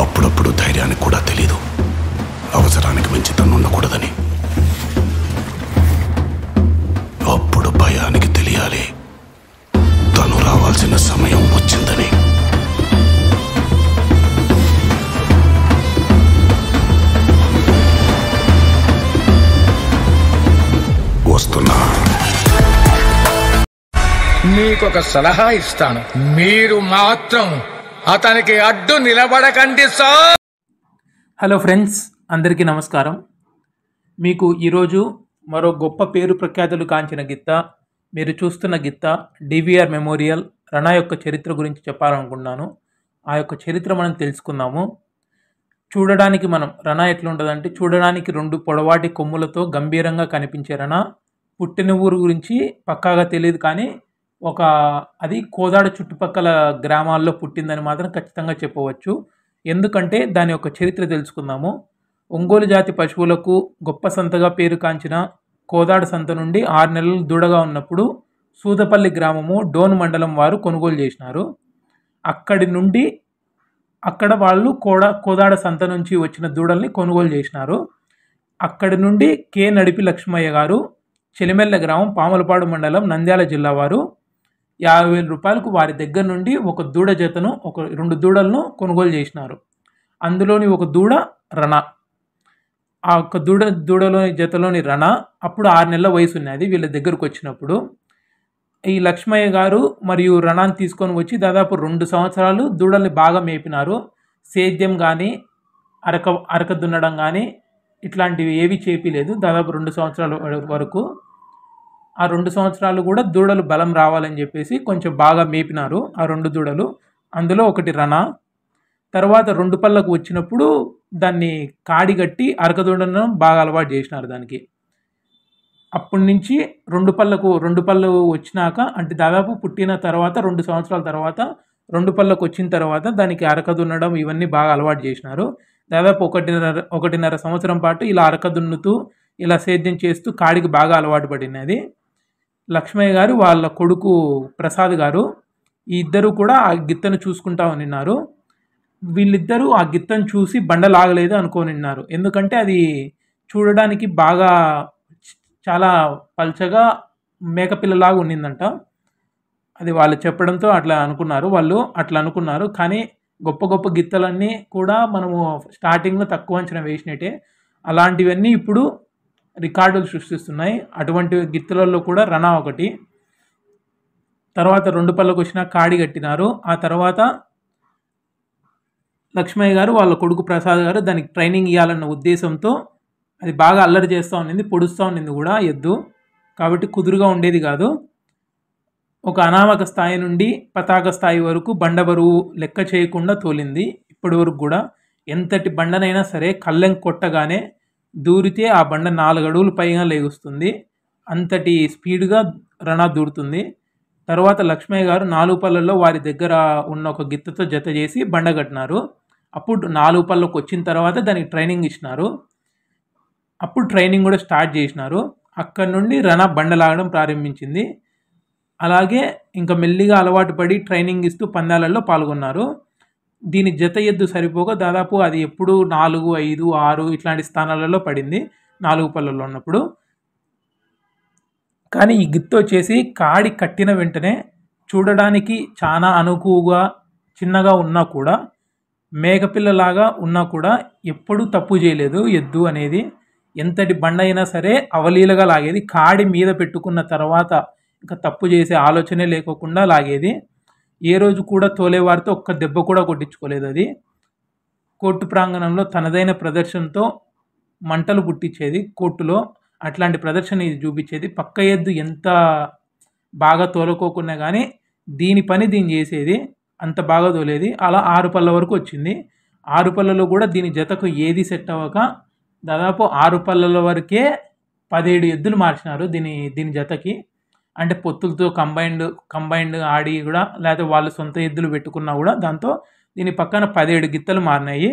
అప్పుడప్పుడు ధైర్యానికి కూడా తెలీదు అవసరానికి మించి తను ఉండకూడదని అప్పుడు భయానికి తెలియాలి తను రావాల్సిన సమయం వచ్చిందని వస్తున్నా ఒక సలహా ఇస్తాను మీరు మాత్రం అతనికి అడ్డు నిలబడకండి సార్ హలో ఫ్రెండ్స్ అందరికీ నమస్కారం మీకు ఈరోజు మరో గొప్ప పేరు ప్రఖ్యాతులు కాంచిన గిత్త మీరు చూస్తున్న గిత్త డివిఆర్ మెమోరియల్ రణా యొక్క చరిత్ర గురించి చెప్పాలనుకున్నాను ఆ యొక్క చరిత్ర మనం తెలుసుకుందాము చూడడానికి మనం రణా ఎట్లుంటుందంటే చూడడానికి రెండు పొడవాటి కొమ్ములతో గంభీరంగా కనిపించే రణ పుట్టిన ఊరు గురించి పక్కాగా తెలియదు కానీ ఒక అది కోదాడ చుట్టుపక్కల గ్రామాల్లో పుట్టిందని మాత్రం ఖచ్చితంగా చెప్పవచ్చు ఎందుకంటే దాని యొక్క చరిత్ర తెలుసుకుందాము ఒంగోలు జాతి పశువులకు గొప్ప సంతగా పేరు కాంచిన కోదాడ సంత నుండి ఆరు నెలలు దూడగా ఉన్నప్పుడు సూదపల్లి గ్రామము డోన్ మండలం వారు కొనుగోలు చేసినారు అక్కడి నుండి అక్కడ వాళ్ళు కోడ కోదాడ సంత నుంచి వచ్చిన దూడల్ని కొనుగోలు చేసినారు అక్కడి నుండి కే నడిపి లక్ష్మయ్య గారు చెలిమెల్ల గ్రామం పాములపాడు మండలం నంద్యాల జిల్లా వారు యాభై వేల రూపాయలకు వారి దగ్గర నుండి ఒక దూడ జతను ఒక రెండు దూడలను కొనుగోలు చేసినారు అందులోని ఒక దూడ రణ ఆ యొక్క దూడ దూడలోని జతలోని రణ అప్పుడు ఆరు నెలల వయసు ఉన్నది వీళ్ళ దగ్గరకు వచ్చినప్పుడు ఈ లక్ష్మయ్య గారు మరియు రణాన్ని తీసుకొని వచ్చి దాదాపు రెండు సంవత్సరాలు దూడల్ని బాగా మేపినారు సేద్యం కానీ అరక అరక దున్నడం కానీ ఇట్లాంటివి ఏవి లేదు దాదాపు రెండు సంవత్సరాల వరకు ఆ రెండు సంవత్సరాలు కూడా దూడలు బలం రావాలని చెప్పేసి కొంచెం బాగా మేపినారు ఆ రెండు దూడలు అందులో ఒకటి రణ తర్వాత రెండు పళ్ళకు వచ్చినప్పుడు దాన్ని కాడి కట్టి అరకదూడను బాగా అలవాటు చేసినారు దానికి అప్పటి నుంచి రెండు పళ్ళకు రెండు పళ్ళు వచ్చినాక అంటే దాదాపు పుట్టిన తర్వాత రెండు సంవత్సరాల తర్వాత రెండు పళ్ళకు వచ్చిన తర్వాత దానికి అరకదున్నడం ఇవన్నీ బాగా అలవాటు చేసినారు దాదాపు ఒకటిన్నర ఒకటిన్నర సంవత్సరం పాటు ఇలా అరకదున్నుతూ ఇలా సేద్యం చేస్తూ కాడికి బాగా అలవాటు పడినది లక్ష్మయ్య గారు వాళ్ళ కొడుకు ప్రసాద్ గారు ఈ ఇద్దరు కూడా ఆ గిత్తను చూసుకుంటా ఉన్నారు వీళ్ళిద్దరూ ఆ గిత్తను చూసి బండలాగలేదు ఉన్నారు ఎందుకంటే అది చూడడానికి బాగా చాలా పల్చగా మేకపిల్లలాగా ఉండిందంట అది వాళ్ళు చెప్పడంతో అట్లా అనుకున్నారు వాళ్ళు అట్లా అనుకున్నారు కానీ గొప్ప గొప్ప గిత్తలన్నీ కూడా మనము స్టార్టింగ్లో తక్కువ అంచనా వేసినట్టే అలాంటివన్నీ ఇప్పుడు రికార్డులు సృష్టిస్తున్నాయి అటువంటి గిత్తులలో కూడా రనా ఒకటి తర్వాత రెండు పళ్ళకు వచ్చిన కాడి కట్టినారు ఆ తర్వాత లక్ష్మయ్య గారు వాళ్ళ కొడుకు ప్రసాద్ గారు దానికి ట్రైనింగ్ ఇవ్వాలన్న ఉద్దేశంతో అది బాగా అల్లరి చేస్తూ ఉండింది పొడుస్తూ ఉండింది కూడా ఎద్దు కాబట్టి కుదురుగా ఉండేది కాదు ఒక అనామక స్థాయి నుండి పతాక స్థాయి వరకు బండ బరువు లెక్క చేయకుండా తోలింది ఇప్పటి వరకు కూడా ఎంతటి బండనైనా సరే కళ్ళెం కొట్టగానే దూరితే ఆ బండ నాలుగు అడుగుల పైగా లేగుస్తుంది అంతటి స్పీడ్గా రణా దూరుతుంది తర్వాత లక్ష్మయ్య గారు నాలుగు పళ్ళల్లో వారి దగ్గర ఉన్న ఒక గిత్తతో జత చేసి బండ కట్టినారు అప్పుడు నాలుగు పళ్ళకు వచ్చిన తర్వాత దానికి ట్రైనింగ్ ఇచ్చినారు అప్పుడు ట్రైనింగ్ కూడా స్టార్ట్ చేసినారు అక్కడ నుండి రణ బండ లాగడం ప్రారంభించింది అలాగే ఇంకా మెల్లిగా అలవాటు పడి ట్రైనింగ్ ఇస్తూ పందాలలో పాల్గొన్నారు దీని జత ఎద్దు సరిపోగా దాదాపు అది ఎప్పుడు నాలుగు ఐదు ఆరు ఇట్లాంటి స్థానాలలో పడింది నాలుగు పళ్ళల్లో ఉన్నప్పుడు కానీ ఈ గిత్తు వచ్చేసి కాడి కట్టిన వెంటనే చూడడానికి చాలా అనుకువగా చిన్నగా ఉన్నా కూడా మేకపిల్లలాగా ఉన్నా కూడా ఎప్పుడూ తప్పు చేయలేదు ఎద్దు అనేది ఎంతటి బండ అయినా సరే అవలీలగా లాగేది కాడి మీద పెట్టుకున్న తర్వాత ఇంకా తప్పు చేసే ఆలోచనే లేకోకుండా లాగేది ఏ రోజు కూడా తోలేవారితో ఒక్క దెబ్బ కూడా కొట్టించుకోలేదు అది కోర్టు ప్రాంగణంలో తనదైన ప్రదర్శనతో మంటలు పుట్టించేది కోర్టులో అట్లాంటి ప్రదర్శన ఇది చూపించేది పక్క ఎద్దు ఎంత బాగా తోలుకోకున్నా కానీ దీని పని దీని చేసేది అంత బాగా తోలేది అలా ఆరు పళ్ళ వరకు వచ్చింది ఆరు పళ్ళలో కూడా దీని జతకు ఏది సెట్ అవ్వక దాదాపు ఆరు పళ్ళల వరకే పదిహేడు ఎద్దులు మార్చినారు దీని దీని జతకి అంటే పొత్తులతో కంబైన్డ్ కంబైన్డ్ ఆడి కూడా లేకపోతే వాళ్ళు సొంత ఎద్దులు పెట్టుకున్నా కూడా దాంతో దీని పక్కన పదిహేడు గిత్తలు మారినాయి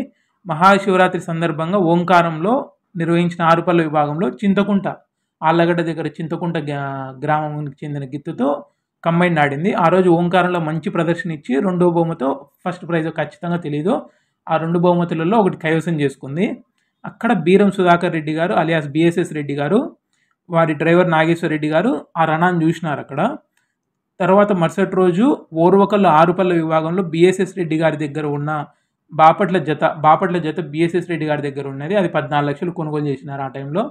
మహాశివరాత్రి సందర్భంగా ఓంకారంలో నిర్వహించిన ఆరుపల్ల విభాగంలో చింతకుంట ఆళ్ళగడ్డ దగ్గర చింతకుంట గ్రామానికి చెందిన గిత్తుతో కంబైన్ ఆడింది ఆ రోజు ఓంకారంలో మంచి ప్రదర్శన ఇచ్చి రెండో బహుమతో ఫస్ట్ ప్రైజ్ ఖచ్చితంగా తెలియదు ఆ రెండు బహుమతులలో ఒకటి కైవసం చేసుకుంది అక్కడ బీరం సుధాకర్ రెడ్డి గారు అలియాస్ బిఎస్ఎస్ రెడ్డి గారు వారి డ్రైవర్ నాగేశ్వర రెడ్డి గారు ఆ రణాన్ని చూసినారు అక్కడ తర్వాత మరుసటి రోజు ఓర్వకల్లు ఆరుపల్ల విభాగంలో బీఎస్ఎస్ రెడ్డి గారి దగ్గర ఉన్న బాపట్ల జత బాపట్ల జత బీఎస్ఎస్ రెడ్డి గారి దగ్గర ఉన్నది అది పద్నాలుగు లక్షలు కొనుగోలు చేసినారు ఆ టైంలో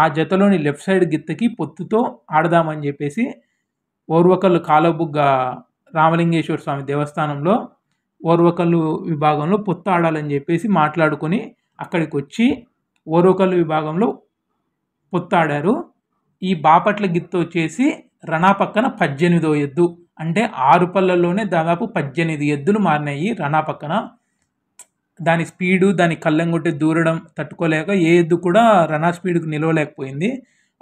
ఆ జతలోని లెఫ్ట్ సైడ్ గిత్తకి పొత్తుతో ఆడదామని చెప్పేసి ఓర్వకల్లు కాలబుగ్గ రామలింగేశ్వర స్వామి దేవస్థానంలో ఓర్వకల్లు విభాగంలో పొత్తు ఆడాలని చెప్పేసి మాట్లాడుకొని అక్కడికి వచ్చి ఓర్వకల్లు విభాగంలో పొత్తాడారు ఈ బాపట్ల గిత్తు వచ్చేసి రణా పక్కన పద్దెనిమిదో ఎద్దు అంటే ఆరు పళ్ళల్లోనే దాదాపు పద్దెనిమిది ఎద్దులు మారినాయి రణా పక్కన దాని స్పీడు దాని కళ్ళంగొట్టి దూరడం తట్టుకోలేక ఏ ఎద్దు కూడా రణా స్పీడ్కి నిలవలేకపోయింది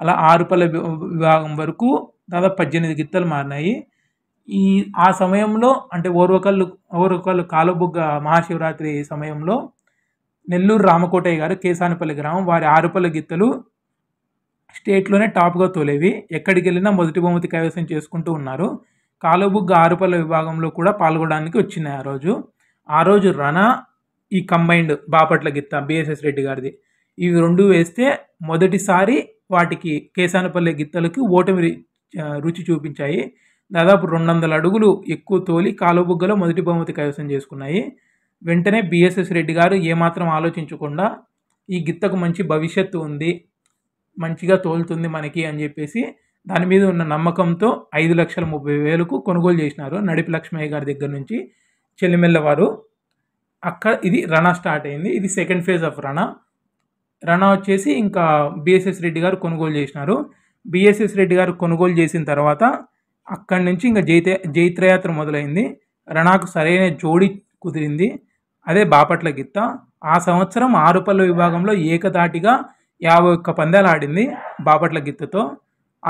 అలా ఆరు పళ్ళ విభాగం వరకు దాదాపు పద్దెనిమిది గిత్తలు మారినాయి ఈ ఆ సమయంలో అంటే ఓర్వకళ్ళు ఓర్వకళ్ళు కాలబుగ్గ మహాశివరాత్రి సమయంలో నెల్లూరు రామకోటయ్య గారు కేశానిపల్లి గ్రామం వారి ఆరుపల్లి గిత్తలు స్టేట్లోనే టాప్గా తోలేవి ఎక్కడికి వెళ్ళినా మొదటి బహుమతి కైవసం చేసుకుంటూ ఉన్నారు కాలుబుగ్గ ఆరుపల్ల విభాగంలో కూడా పాల్గొనడానికి వచ్చినాయి ఆ రోజు ఆ రోజు రణ ఈ కంబైన్డ్ బాపట్ల గిత్త బిఎస్ఎస్ రెడ్డి గారిది ఇవి రెండు వేస్తే మొదటిసారి వాటికి కేశానపల్లె గిత్తలకి ఓటమి రుచి చూపించాయి దాదాపు రెండు వందల అడుగులు ఎక్కువ తోలి కాలుబుగ్గలో మొదటి బహుమతి కైవసం చేసుకున్నాయి వెంటనే బిఎస్ఎస్ రెడ్డి గారు ఏమాత్రం ఆలోచించకుండా ఈ గిత్తకు మంచి భవిష్యత్తు ఉంది మంచిగా తోలుతుంది మనకి అని చెప్పేసి దాని మీద ఉన్న నమ్మకంతో ఐదు లక్షల ముప్పై వేలకు కొనుగోలు చేసినారు నడిపి లక్ష్మయ్య గారి దగ్గర నుంచి చెల్లిమెల్ల వారు అక్కడ ఇది రణా స్టార్ట్ అయింది ఇది సెకండ్ ఫేజ్ ఆఫ్ రణా రణా వచ్చేసి ఇంకా బిఎస్ఎస్ రెడ్డి గారు కొనుగోలు చేసినారు బిఎస్ఎస్ రెడ్డి గారు కొనుగోలు చేసిన తర్వాత అక్కడి నుంచి ఇంకా జైత జైత్రయాత్ర మొదలైంది రణాకు సరైన జోడి కుదిరింది అదే బాపట్ల గిత్త ఆ సంవత్సరం ఆరుపల్ల విభాగంలో ఏకదాటిగా యాభై ఒక్క పందాలు ఆడింది బాపట్ల గిత్తతో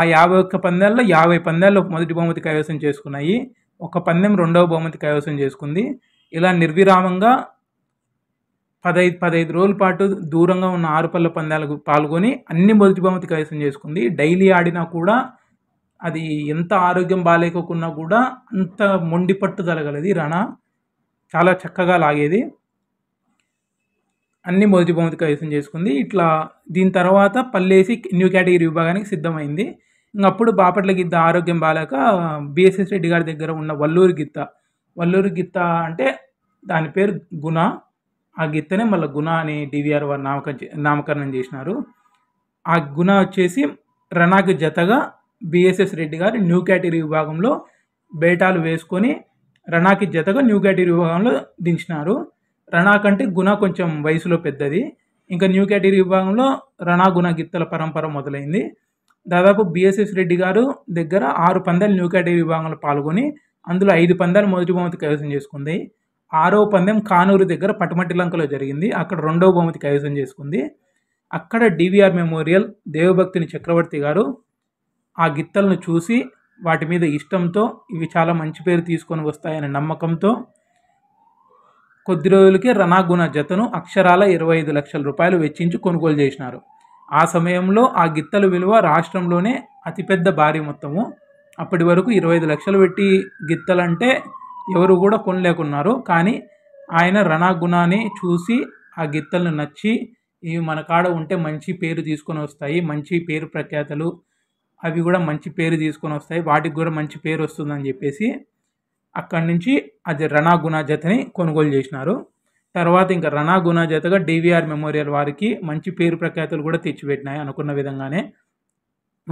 ఆ యాభై ఒక్క పందాల్లో యాభై పందాల్లో మొదటి బహుమతి కైవసం చేసుకున్నాయి ఒక పందెం రెండవ బహుమతి కైవసం చేసుకుంది ఇలా నిర్విరామంగా పదహైదు పదహైదు రోజుల పాటు దూరంగా ఉన్న ఆరు పళ్ళ పందాలకు పాల్గొని అన్ని మొదటి బహుమతి కైవసం చేసుకుంది డైలీ ఆడినా కూడా అది ఎంత ఆరోగ్యం బాగాలేకున్నా కూడా అంత మొండి పట్టు రణ చాలా చక్కగా లాగేది అన్ని మొదటి బహుమతి కైసం చేసుకుంది ఇట్లా దీని తర్వాత పల్లేసి న్యూ కేటగిరీ విభాగానికి సిద్ధమైంది అప్పుడు బాపట్ల గిత్త ఆరోగ్యం బాగాలేక బిఎస్ఎస్ రెడ్డి గారి దగ్గర ఉన్న వల్లూరు గిత్త వల్లూరు గిత్త అంటే దాని పేరు గుణ ఆ గిత్తనే మళ్ళీ గుణ అని డివిఆర్ వారు నామక నామకరణం చేసినారు ఆ గుణ వచ్చేసి రణాకి జతగా బిఎస్ఎస్ రెడ్డి గారు న్యూ కేటగిరీ విభాగంలో బేటాలు వేసుకొని రణాకి జతగా న్యూ కేటగిరీ విభాగంలో దించినారు రణా కంటే గుణ కొంచెం వయసులో పెద్దది ఇంకా న్యూ కేటగిరీ విభాగంలో రణా గుణ గిత్తల పరంపర మొదలైంది దాదాపు బిఎస్ఎస్ రెడ్డి గారు దగ్గర ఆరు పందాలు న్యూ కేటగిరీ విభాగంలో పాల్గొని అందులో ఐదు పందాలు మొదటి బహుమతి కైవసం చేసుకుంది ఆరో పందెం కానూరు దగ్గర పటమటి లంకలో జరిగింది అక్కడ రెండవ బహుమతి కైవసం చేసుకుంది అక్కడ డివిఆర్ మెమోరియల్ దేవభక్తిని చక్రవర్తి గారు ఆ గిత్తలను చూసి వాటి మీద ఇష్టంతో ఇవి చాలా మంచి పేరు తీసుకొని వస్తాయనే నమ్మకంతో కొద్ది రోజులకే రణాగుణ జతను అక్షరాల ఇరవై ఐదు లక్షల రూపాయలు వెచ్చించి కొనుగోలు చేసినారు ఆ సమయంలో ఆ గిత్తల విలువ రాష్ట్రంలోనే అతిపెద్ద భారీ మొత్తము అప్పటి వరకు ఇరవై ఐదు లక్షలు పెట్టి గిత్తలంటే ఎవరు కూడా కొనలేకున్నారు కానీ ఆయన రణాగుణాన్ని చూసి ఆ గిత్తలను నచ్చి ఇవి మన కాడ ఉంటే మంచి పేరు తీసుకొని వస్తాయి మంచి పేరు ప్రఖ్యాతలు అవి కూడా మంచి పేరు తీసుకొని వస్తాయి వాటికి కూడా మంచి పేరు వస్తుందని చెప్పేసి అక్కడి నుంచి అది గుణా జతని కొనుగోలు చేసినారు తర్వాత ఇంకా రణా జతగా డివిఆర్ మెమోరియల్ వారికి మంచి పేరు ప్రఖ్యాతులు కూడా తెచ్చిపెట్టినాయి అనుకున్న విధంగానే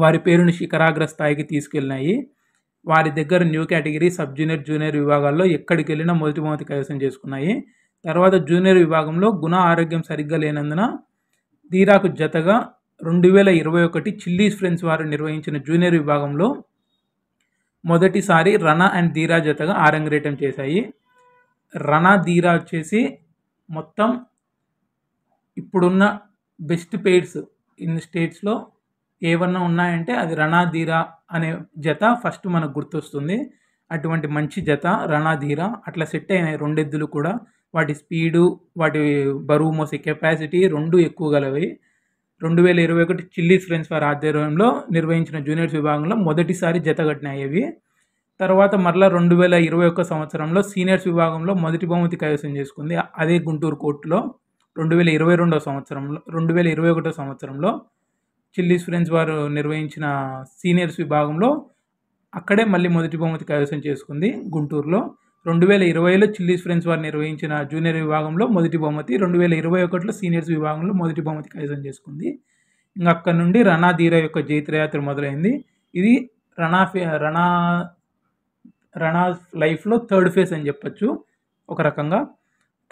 వారి పేరుని శిఖరాగ్ర స్థాయికి తీసుకెళ్ళినాయి వారి దగ్గర new category sub junior junior విభాగాల్లో ఎక్కడికి వెళ్ళినా మొదటి మొదటి కైవసం చేసుకున్నాయి తర్వాత జూనియర్ విభాగంలో గుణ ఆరోగ్యం సరిగ్గా లేనందున తీరాకు జతగా రెండు వేల ఇరవై ఒకటి చిల్లీస్ ఫ్రెండ్స్ వారు నిర్వహించిన జూనియర్ విభాగంలో మొదటిసారి రణ అండ్ ధీరా జతగా ఆరంగరేటం చేశాయి రణ ధీరా వచ్చేసి మొత్తం ఇప్పుడున్న బెస్ట్ పేర్స్ ఇన్ స్టేట్స్లో ఏమన్నా ఉన్నాయంటే అది రణాధీరా అనే జత ఫస్ట్ మనకు గుర్తొస్తుంది అటువంటి మంచి జత రణాధీరా అట్లా సెట్ అయినాయి రెండెద్దులు కూడా వాటి స్పీడు వాటి బరువు మోసే కెపాసిటీ రెండు ఎక్కువ గలవి రెండు వేల ఇరవై ఒకటి చిల్లీస్ ఫ్రెండ్స్ వారి ఆధ్వర్యంలో నిర్వహించిన జూనియర్స్ విభాగంలో మొదటిసారి జతగట్టినాయి అవి తర్వాత మరలా రెండు వేల ఇరవై ఒక్క సంవత్సరంలో సీనియర్స్ విభాగంలో మొదటి బహుమతి కైవసం చేసుకుంది అదే గుంటూరు కోర్టులో రెండు వేల ఇరవై రెండో సంవత్సరంలో రెండు వేల ఇరవై ఒకటో సంవత్సరంలో చిల్లీస్ ఫ్రెండ్స్ వారు నిర్వహించిన సీనియర్స్ విభాగంలో అక్కడే మళ్ళీ మొదటి బహుమతి కైవసం చేసుకుంది గుంటూరులో రెండు వేల ఇరవైలో చిల్లీస్ ఫ్రెండ్స్ వారు నిర్వహించిన జూనియర్ విభాగంలో మొదటి బహుమతి రెండు వేల ఇరవై ఒకటిలో సీనియర్స్ విభాగంలో మొదటి బహుమతి కైసం చేసుకుంది ఇంకా అక్కడ నుండి రణా ధీరా యొక్క జైత్రయాత్ర మొదలైంది ఇది రణా ఫే రణా రణా లైఫ్లో థర్డ్ ఫేజ్ అని చెప్పచ్చు ఒక రకంగా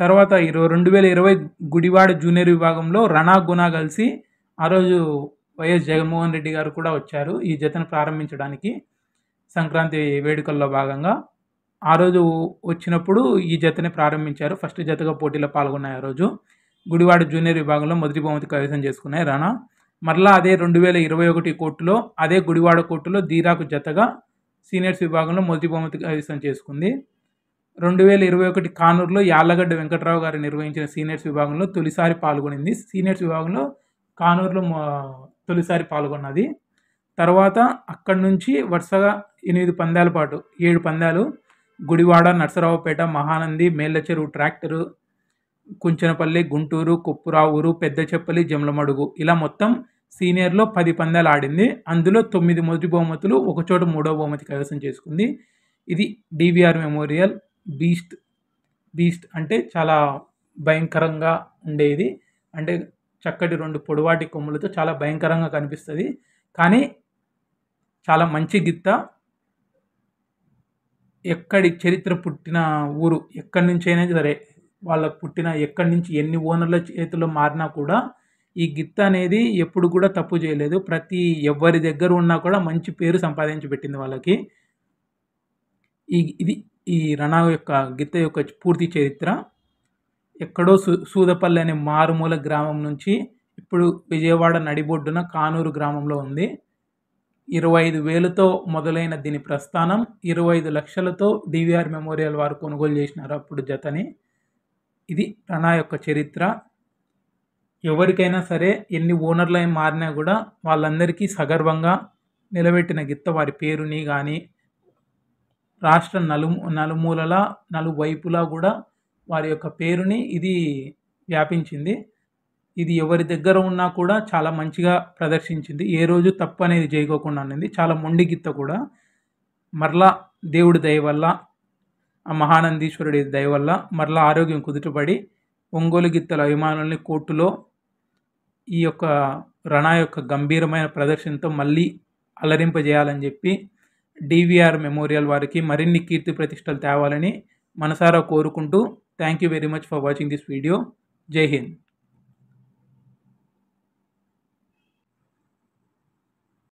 తర్వాత ఇరవై రెండు వేల ఇరవై గుడివాడ జూనియర్ విభాగంలో రణా గుణా కలిసి ఆ రోజు వైఎస్ జగన్మోహన్ రెడ్డి గారు కూడా వచ్చారు ఈ జతను ప్రారంభించడానికి సంక్రాంతి వేడుకల్లో భాగంగా ఆ రోజు వచ్చినప్పుడు ఈ జతని ప్రారంభించారు ఫస్ట్ జతగా పోటీలో పాల్గొన్నాయి ఆ రోజు గుడివాడ జూనియర్ విభాగంలో మొదటి బహుమతి కైవసం చేసుకున్నాయి రాణా మరలా అదే రెండు వేల ఇరవై ఒకటి కోర్టులో అదే గుడివాడ కోర్టులో ధీరాకు జతగా సీనియర్స్ విభాగంలో మొదటి బహుమతి కైవసం చేసుకుంది రెండు వేల ఇరవై ఒకటి కానూరులో యాళ్ళగడ్డ వెంకట్రావు గారు నిర్వహించిన సీనియర్స్ విభాగంలో తొలిసారి పాల్గొనింది సీనియర్స్ విభాగంలో కానూరులో తొలిసారి పాల్గొన్నది తర్వాత అక్కడి నుంచి వరుసగా ఎనిమిది పందాల పాటు ఏడు పందాలు గుడివాడ నరసరావుపేట మహానంది మేళ్ళచెరు ట్రాక్టరు కుంచనపల్లి గుంటూరు పెద్ద చెప్పలి జమలమడుగు ఇలా మొత్తం సీనియర్లో పది పందాలు ఆడింది అందులో తొమ్మిది మొదటి బహుమతులు ఒకచోట మూడో బహుమతి కైవసం చేసుకుంది ఇది డివిఆర్ మెమోరియల్ బీస్ట్ బీస్ట్ అంటే చాలా భయంకరంగా ఉండేది అంటే చక్కటి రెండు పొడవాటి కొమ్ములతో చాలా భయంకరంగా కనిపిస్తుంది కానీ చాలా మంచి గిత్త ఎక్కడి చరిత్ర పుట్టిన ఊరు ఎక్కడి నుంచి అయినా సరే వాళ్ళ పుట్టిన ఎక్కడి నుంచి ఎన్ని ఓనర్ల చేతిలో మారినా కూడా ఈ గిత్త అనేది ఎప్పుడు కూడా తప్పు చేయలేదు ప్రతి ఎవరి దగ్గర ఉన్నా కూడా మంచి పేరు సంపాదించి పెట్టింది వాళ్ళకి ఈ ఇది ఈ రణా యొక్క గిత్త యొక్క పూర్తి చరిత్ర ఎక్కడో సూ సూదపల్లి అనే మారుమూల గ్రామం నుంచి ఇప్పుడు విజయవాడ నడిబొడ్డున కానూరు గ్రామంలో ఉంది ఇరవై ఐదు వేలతో మొదలైన దీని ప్రస్థానం ఇరవై ఐదు లక్షలతో డివిఆర్ మెమోరియల్ వారు కొనుగోలు చేసినారు అప్పుడు జతని ఇది ప్రణా యొక్క చరిత్ర ఎవరికైనా సరే ఎన్ని ఓనర్లు మారినా కూడా వాళ్ళందరికీ సగర్వంగా నిలబెట్టిన గిత్త వారి పేరుని కానీ రాష్ట్ర నలు నలుమూలలా నలువైపులా కూడా వారి యొక్క పేరుని ఇది వ్యాపించింది ఇది ఎవరి దగ్గర ఉన్నా కూడా చాలా మంచిగా ప్రదర్శించింది ఏ రోజు తప్పు అనేది చేయకోకుండా అనేది చాలా మొండి గిత్త కూడా మరలా దేవుడి దయ వల్ల ఆ మహానందీశ్వరుడి దయ వల్ల మరలా ఆరోగ్యం కుదుటపడి ఒంగోలు గిత్తల అభిమానుల్ని కోర్టులో ఈ యొక్క రణా యొక్క గంభీరమైన ప్రదర్శనతో మళ్ళీ అలరింపజేయాలని చెప్పి డివిఆర్ మెమోరియల్ వారికి మరిన్ని కీర్తి ప్రతిష్టలు తేవాలని మనసారా కోరుకుంటూ thank you very much for watching this video జై హింద్